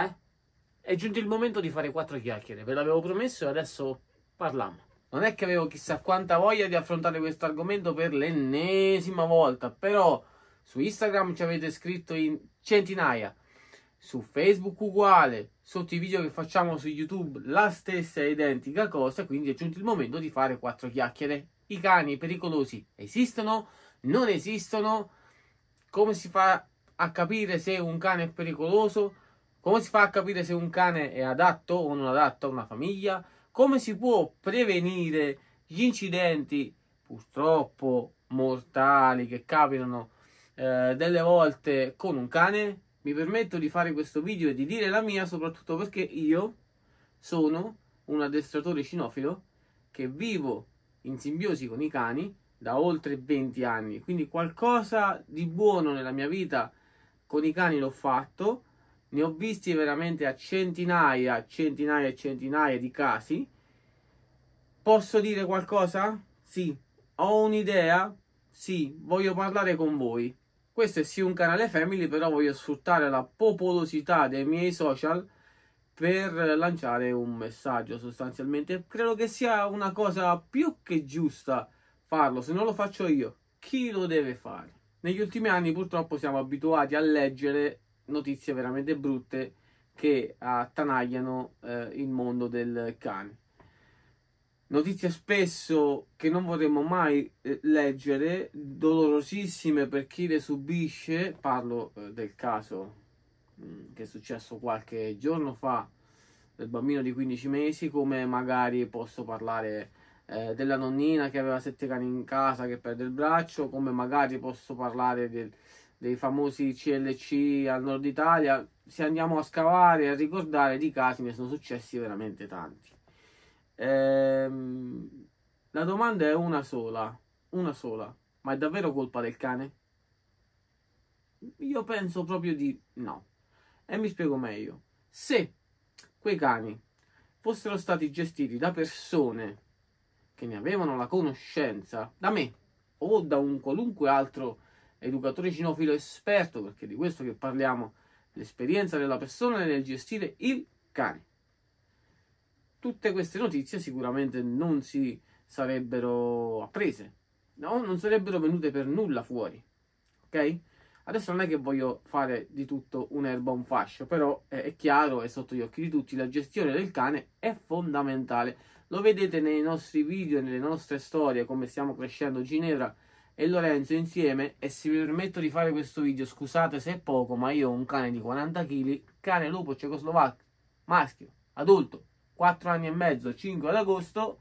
Eh? È giunto il momento di fare quattro chiacchiere, ve l'avevo promesso e adesso parliamo. Non è che avevo chissà quanta voglia di affrontare questo argomento per l'ennesima volta, però su Instagram ci avete scritto in centinaia, su Facebook uguale, sotto i video che facciamo su YouTube la stessa identica cosa, quindi è giunto il momento di fare quattro chiacchiere. I cani pericolosi esistono? Non esistono? Come si fa a capire se un cane è pericoloso? Come si fa a capire se un cane è adatto o non adatto a una famiglia? Come si può prevenire gli incidenti purtroppo mortali che capitano eh, delle volte con un cane? Mi permetto di fare questo video e di dire la mia soprattutto perché io sono un addestratore cinofilo che vivo in simbiosi con i cani da oltre 20 anni, quindi qualcosa di buono nella mia vita con i cani l'ho fatto ne ho visti veramente a centinaia, centinaia e centinaia di casi. Posso dire qualcosa? Sì. Ho un'idea? Sì. Voglio parlare con voi. Questo è sì un canale family, però voglio sfruttare la popolosità dei miei social per lanciare un messaggio sostanzialmente. Credo che sia una cosa più che giusta farlo, se non lo faccio io, chi lo deve fare? Negli ultimi anni purtroppo siamo abituati a leggere notizie veramente brutte che attanagliano eh, il mondo del cane. Notizie spesso che non vorremmo mai eh, leggere, dolorosissime per chi le subisce, parlo eh, del caso mm, che è successo qualche giorno fa del bambino di 15 mesi, come magari posso parlare eh, della nonnina che aveva sette cani in casa che perde il braccio, come magari posso parlare del, dei famosi CLC al nord Italia, se andiamo a scavare e a ricordare di casi ne sono successi veramente tanti. Ehm, la domanda è una sola, una sola, ma è davvero colpa del cane? Io penso proprio di no. E mi spiego meglio. Se quei cani fossero stati gestiti da persone che ne avevano la conoscenza, da me o da un qualunque altro educatore cinofilo esperto, perché di questo che parliamo, l'esperienza della persona nel gestire il cane. Tutte queste notizie sicuramente non si sarebbero apprese, no? non sarebbero venute per nulla fuori, ok? Adesso non è che voglio fare di tutto un'erba un fascio, però è chiaro è sotto gli occhi di tutti, la gestione del cane è fondamentale. Lo vedete nei nostri video, nelle nostre storie, come stiamo crescendo Ginevra e Lorenzo insieme e se vi permetto di fare questo video scusate se è poco ma io ho un cane di 40 kg cane lupo cecoslovacco maschio adulto 4 anni e mezzo 5 ad agosto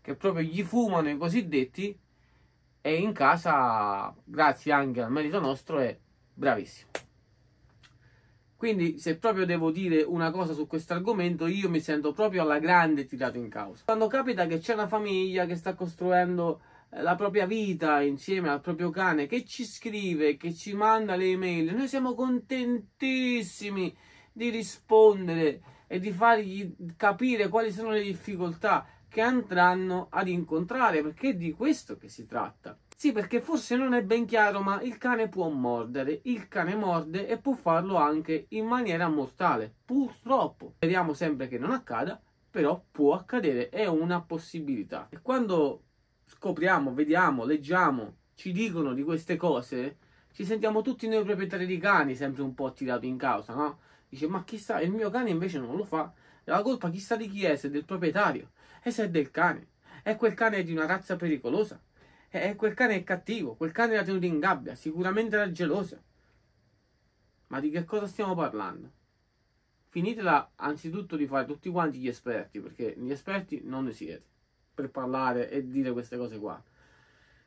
che proprio gli fumano i cosiddetti e in casa grazie anche al merito nostro è bravissimo quindi se proprio devo dire una cosa su questo argomento io mi sento proprio alla grande tirato in causa quando capita che c'è una famiglia che sta costruendo la propria vita insieme al proprio cane che ci scrive, che ci manda le email. Noi siamo contentissimi di rispondere e di fargli capire quali sono le difficoltà che andranno ad incontrare, perché è di questo che si tratta. Sì, perché forse non è ben chiaro, ma il cane può mordere, il cane morde e può farlo anche in maniera mortale, purtroppo. Speriamo sempre che non accada, però può accadere, è una possibilità. E quando scopriamo, vediamo, leggiamo, ci dicono di queste cose, ci sentiamo tutti noi proprietari di cani sempre un po' tirati in causa, no? Dice, ma chissà, il mio cane invece non lo fa. La colpa chissà di chi è, se è del proprietario, e se è del cane. E quel cane è di una razza pericolosa. E quel cane è cattivo, quel cane era tenuto in gabbia, sicuramente era geloso. Ma di che cosa stiamo parlando? Finitela anzitutto di fare tutti quanti gli esperti, perché gli esperti non ne siete per parlare e dire queste cose qua.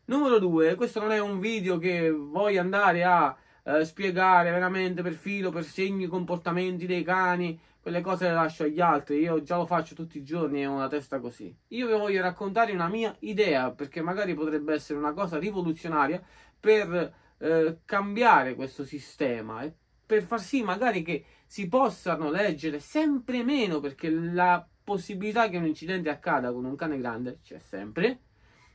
Numero due, questo non è un video che voglio andare a eh, spiegare veramente per filo, per segni, comportamenti dei cani, quelle cose le lascio agli altri, io già lo faccio tutti i giorni e ho una testa così. Io vi voglio raccontare una mia idea, perché magari potrebbe essere una cosa rivoluzionaria per eh, cambiare questo sistema e per far sì magari che si possano leggere sempre meno, perché la possibilità che un incidente accada con un cane grande c'è sempre.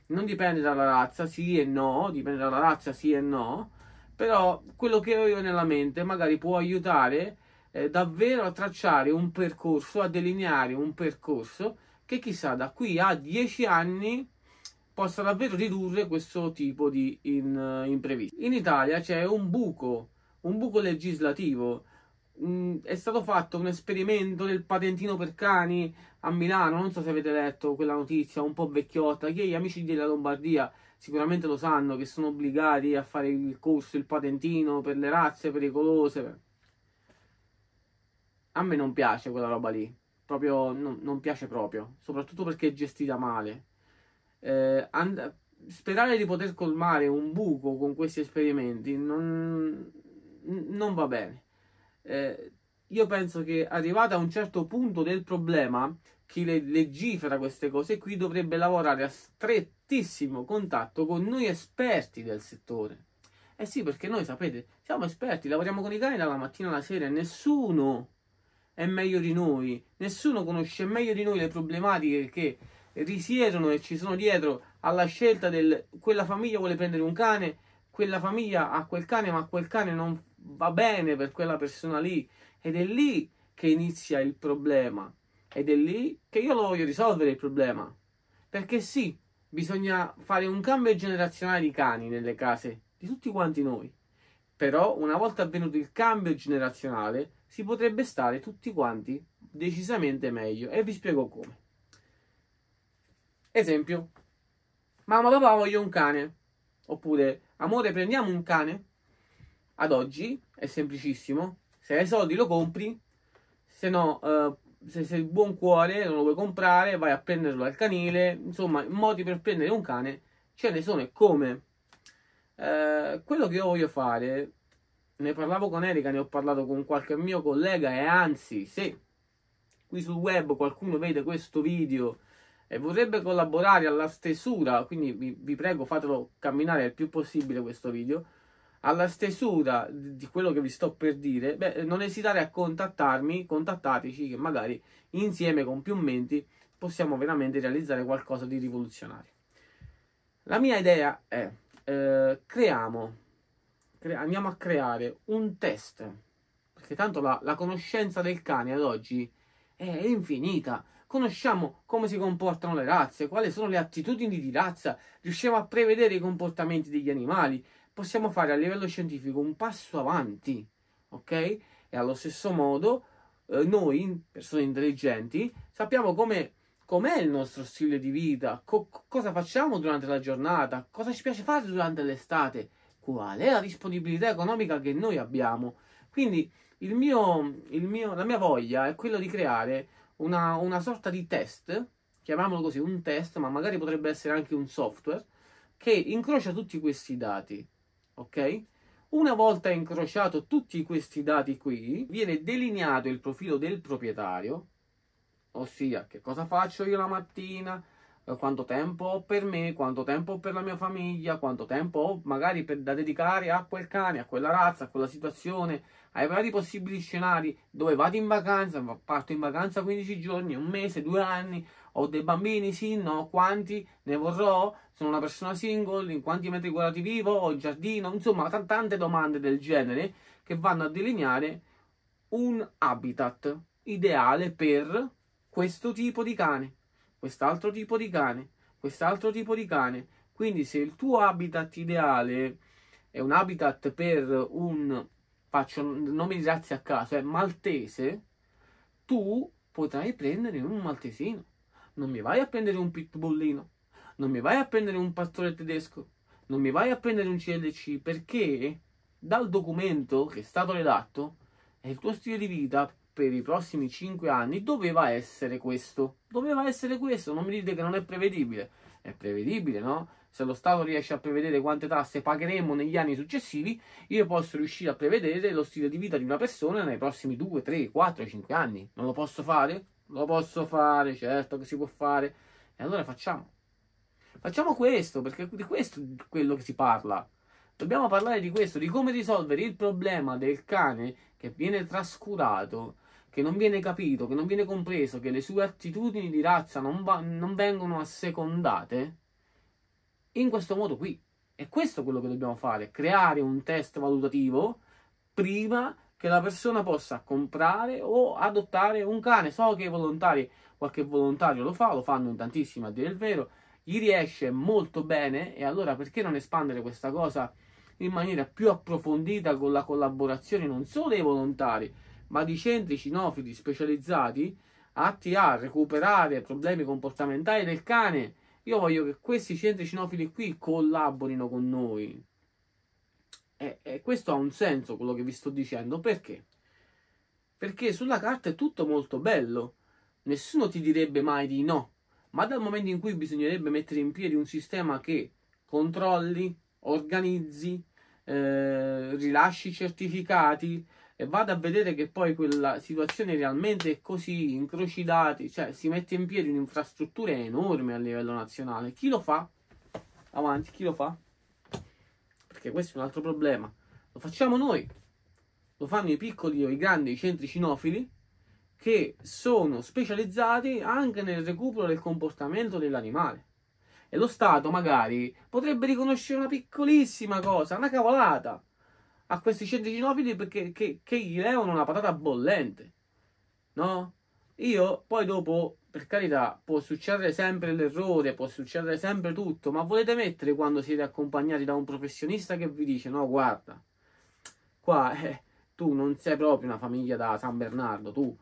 Non dipende dalla razza, sì e no, dipende dalla razza, sì e no, però quello che ho io nella mente magari può aiutare eh, davvero a tracciare un percorso, a delineare un percorso che chissà da qui a 10 anni possa davvero ridurre questo tipo di in, uh, imprevisti. In Italia c'è un buco, un buco legislativo mh, mm, è stato fatto un esperimento del patentino per cani a Milano. Non so se avete letto quella notizia, un po' vecchiotta, che gli amici della Lombardia sicuramente lo sanno che sono obbligati a fare il corso, il patentino per le razze pericolose. A me non piace quella roba lì, proprio non, non piace proprio, soprattutto perché è gestita male. Eh, and- sperare di poter colmare un buco con questi esperimenti non, non va bene eh, io penso che arrivato a un certo punto del problema, chi le legifera queste cose qui dovrebbe lavorare a strettissimo contatto con noi esperti del settore. Eh sì, perché noi sapete, siamo esperti, lavoriamo con i cani dalla mattina alla sera e nessuno è meglio di noi, nessuno conosce meglio di noi le problematiche che risiedono e ci sono dietro alla scelta del quella famiglia vuole prendere un cane, quella famiglia ha quel cane, ma quel cane non va bene per quella persona lì ed è lì che inizia il problema ed è lì che io lo voglio risolvere il problema perché sì bisogna fare un cambio generazionale di cani nelle case di tutti quanti noi però una volta avvenuto il cambio generazionale si potrebbe stare tutti quanti decisamente meglio e vi spiego come esempio mamma papà voglio un cane oppure amore prendiamo un cane ad oggi è semplicissimo. Se hai soldi lo compri, se no, eh, se sei buon cuore non lo vuoi comprare, vai a prenderlo al canile. Insomma, modi per prendere un cane ce ne sono e come. Eh, quello che io voglio fare, ne parlavo con Erika, ne ho parlato con qualche mio collega e anzi, se qui sul web qualcuno vede questo video e vorrebbe collaborare alla stesura, quindi vi, vi prego fatelo camminare il più possibile questo video alla stesura di quello che vi sto per dire, beh, non esitare a contattarmi, contattateci che magari insieme con più menti possiamo veramente realizzare qualcosa di rivoluzionario. La mia idea è eh, creiamo, cre- andiamo a creare un test, perché tanto la, la conoscenza del cane ad oggi è infinita conosciamo come si comportano le razze, quali sono le attitudini di razza, riusciamo a prevedere i comportamenti degli animali, possiamo fare a livello scientifico un passo avanti, ok? E allo stesso modo eh, noi, persone intelligenti, sappiamo come com'è il nostro stile di vita, co- cosa facciamo durante la giornata, cosa ci piace fare durante l'estate, qual è la disponibilità economica che noi abbiamo. Quindi il mio, il mio, la mia voglia è quella di creare una, una, sorta di test, chiamiamolo così, un test, ma magari potrebbe essere anche un software, che incrocia tutti questi dati ok? Una volta incrociato tutti questi dati qui, viene delineato il profilo del proprietario, ossia che cosa faccio io la mattina, eh, quanto tempo ho per me, quanto tempo ho per la mia famiglia, quanto tempo ho magari per, da dedicare a quel cane, a quella razza, a quella situazione, ai vari possibili scenari dove vado in vacanza, parto in vacanza 15 giorni, un mese, due anni, ho dei bambini? Sì, no, quanti? Ne vorrò? Sono una persona single? In quanti metri quadrati vivo? Ho il giardino? Insomma, t- tante domande del genere che vanno a delineare un habitat ideale per questo tipo di cane, quest'altro tipo di cane, quest'altro tipo di cane. Quindi se il tuo habitat ideale è un habitat per un, faccio nomi di razze a caso, è maltese, tu potrai prendere un maltesino non mi vai a prendere un pitbullino, non mi vai a prendere un pastore tedesco, non mi vai a prendere un CLC perché dal documento che è stato redatto il tuo stile di vita per i prossimi 5 anni doveva essere questo. Doveva essere questo, non mi dite che non è prevedibile. È prevedibile, no? Se lo Stato riesce a prevedere quante tasse pagheremo negli anni successivi, io posso riuscire a prevedere lo stile di vita di una persona nei prossimi 2, 3, 4, 5 anni. Non lo posso fare? lo posso fare, certo che si può fare. E allora facciamo. Facciamo questo, perché di questo è quello che si parla. Dobbiamo parlare di questo, di come risolvere il problema del cane che viene trascurato, che non viene capito, che non viene compreso, che le sue attitudini di razza non, va- non vengono assecondate. In questo modo qui. E questo è quello che dobbiamo fare, creare un test valutativo prima che la persona possa comprare o adottare un cane. So che i volontari, qualche volontario lo fa, lo fanno in tantissimi a dire il vero, gli riesce molto bene e allora perché non espandere questa cosa in maniera più approfondita con la collaborazione non solo dei volontari, ma di centri cinofili specializzati atti a recuperare problemi comportamentali del cane. Io voglio che questi centri cinofili qui collaborino con noi, e, e questo ha un senso quello che vi sto dicendo, perché? Perché sulla carta è tutto molto bello, nessuno ti direbbe mai di no, ma dal momento in cui bisognerebbe mettere in piedi un sistema che controlli, organizzi, eh, rilasci certificati e vada a vedere che poi quella situazione realmente è così, incroci dati, cioè si mette in piedi un'infrastruttura enorme a livello nazionale. Chi lo fa? Avanti, chi lo fa? perché questo è un altro problema. Lo facciamo noi, lo fanno i piccoli o i grandi centri cinofili che sono specializzati anche nel recupero del comportamento dell'animale. E lo Stato magari potrebbe riconoscere una piccolissima cosa, una cavolata, a questi centri cinofili perché che, che gli levano una patata bollente. No? Io poi dopo per carità, può succedere sempre l'errore, può succedere sempre tutto, ma volete mettere quando siete accompagnati da un professionista che vi dice no, guarda, qua eh, tu non sei proprio una famiglia da San Bernardo, tu,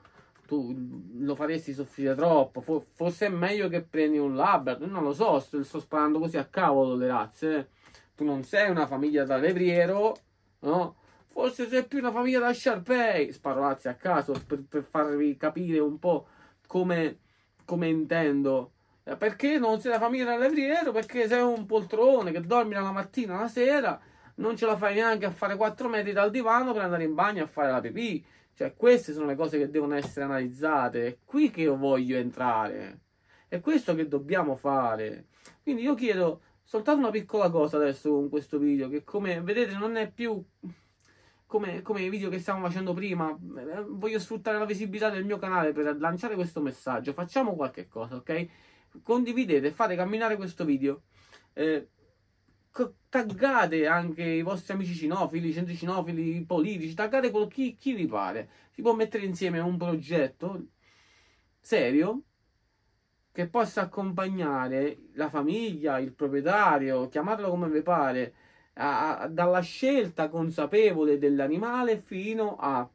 tu lo faresti soffrire troppo, for- forse è meglio che prendi un Labrador, non lo so, sto, sto sparando così a cavolo le razze, eh. tu non sei una famiglia da levriero, no? Forse sei più una famiglia da Sharpei, sparo razze a caso per, per farvi capire un po' come come intendo. Eh, perché non sei la famiglia mica Perché sei un poltrone che dormi dalla mattina, alla sera, non ce la fai neanche a fare 4 metri dal divano per andare in bagno a fare la pipì. Cioè, queste sono le cose che devono essere analizzate. È qui che io voglio entrare. È questo che dobbiamo fare. Quindi io chiedo soltanto una piccola cosa adesso con questo video, che come vedete non è più come, come i video che stiamo facendo prima, eh, voglio sfruttare la visibilità del mio canale per lanciare questo messaggio. Facciamo qualche cosa, ok? Condividete, fate camminare questo video. Eh, taggate anche i vostri amici cinofili, centri cinofili, politici, taggate quello, chi, chi vi pare. Si può mettere insieme un progetto serio che possa accompagnare la famiglia, il proprietario, chiamatelo come vi pare, a, a, dalla scelta consapevole dell'animale fino a...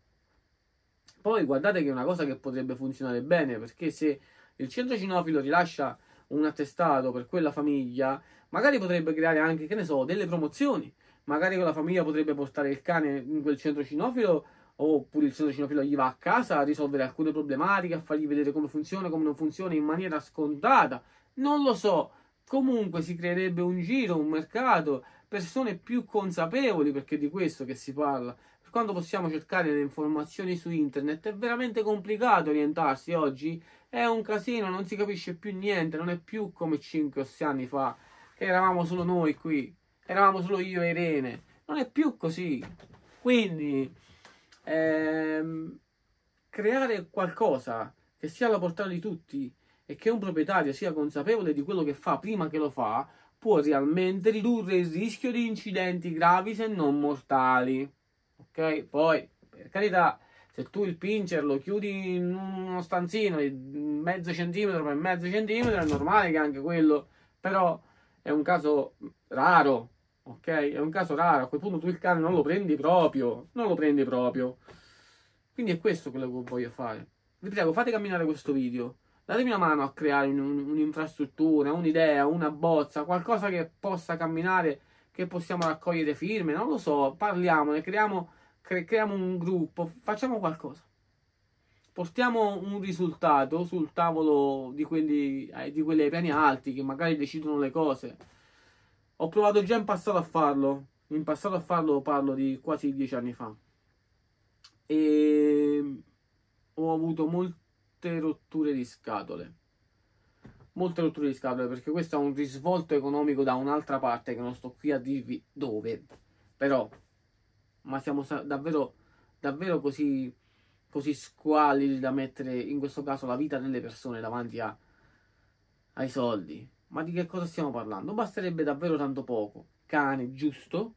Poi guardate che è una cosa che potrebbe funzionare bene, perché se il centro cinofilo rilascia un attestato per quella famiglia, magari potrebbe creare anche, che ne so, delle promozioni. Magari quella famiglia potrebbe portare il cane in quel centro cinofilo oppure il centro cinofilo gli va a casa a risolvere alcune problematiche, a fargli vedere come funziona, come non funziona in maniera scontata. Non lo so, comunque si creerebbe un giro, un mercato persone più consapevoli, perché di questo che si parla. Per quanto possiamo cercare le informazioni su internet, è veramente complicato orientarsi oggi. È un casino, non si capisce più niente, non è più come 5 o 6 anni fa, che eravamo solo noi qui, eravamo solo io e Irene. Non è più così. Quindi, ehm, creare qualcosa che sia alla portata di tutti e che un proprietario sia consapevole di quello che fa prima che lo fa, può realmente ridurre il rischio di incidenti gravi se non mortali. Ok, poi per carità, se tu il pincer lo chiudi in uno stanzino di mezzo centimetro per mezzo centimetro, è normale che anche quello, però è un caso raro. Ok, è un caso raro. A quel punto tu il cane non lo prendi proprio, non lo prendi proprio. Quindi è questo quello che voglio fare. Vi prego, fate camminare questo video datemi una mano a creare un, un, un'infrastruttura, un'idea, una bozza, qualcosa che possa camminare, che possiamo raccogliere firme, non lo so, parliamone, creiamo, cre- creiamo un gruppo, facciamo qualcosa. Portiamo un risultato sul tavolo di quelli, eh, di quelli ai piani alti che magari decidono le cose. Ho provato già in passato a farlo, in passato a farlo parlo di quasi dieci anni fa. E ho avuto molti molte rotture di scatole. Molte rotture di scatole perché questo ha un risvolto economico da un'altra parte che non sto qui a dirvi dove, però, ma siamo davvero, davvero così, così squalidi da mettere in questo caso la vita delle persone davanti a, ai soldi. Ma di che cosa stiamo parlando? Basterebbe davvero tanto poco. Cane giusto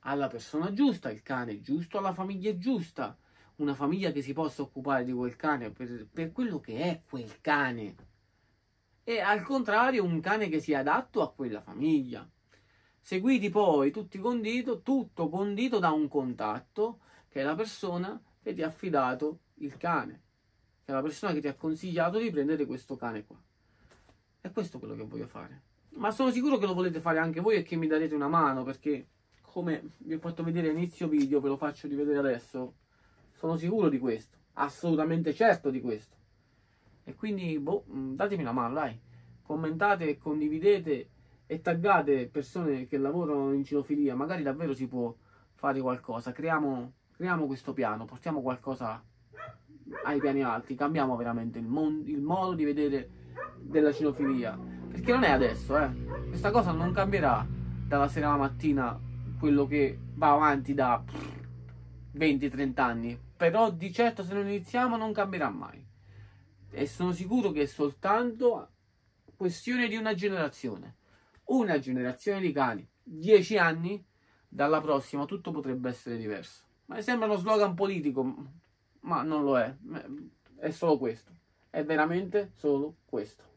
alla persona giusta, il cane giusto alla famiglia giusta, una famiglia che si possa occupare di quel cane per, per quello che è quel cane e al contrario un cane che sia adatto a quella famiglia. Seguiti poi tutti condito, tutto condito da un contatto che è la persona che ti ha affidato il cane, che è la persona che ti ha consigliato di prendere questo cane qua. è questo quello che voglio fare. Ma sono sicuro che lo volete fare anche voi e che mi darete una mano perché, come vi ho fatto vedere a inizio video, ve lo faccio rivedere adesso, sono sicuro di questo, assolutamente certo di questo. E quindi, boh, mm, datemi una mano, dai. Commentate, condividete e taggate persone che lavorano in cirofilia. Magari davvero si può fare qualcosa. Creiamo, creiamo questo piano, portiamo qualcosa ai piani alti. Cambiamo veramente il, il modo di vedere della cirofilia. Perché non è adesso, eh. Questa cosa non cambierà dalla sera alla mattina quello che va avanti da 20-30 anni però di certo se non iniziamo non cambierà mai. E sono sicuro che è soltanto questione di una generazione. Una generazione di cani, dieci anni, dalla prossima tutto potrebbe essere diverso. Ma sembra uno slogan politico, ma non lo è. È solo questo. È veramente solo questo.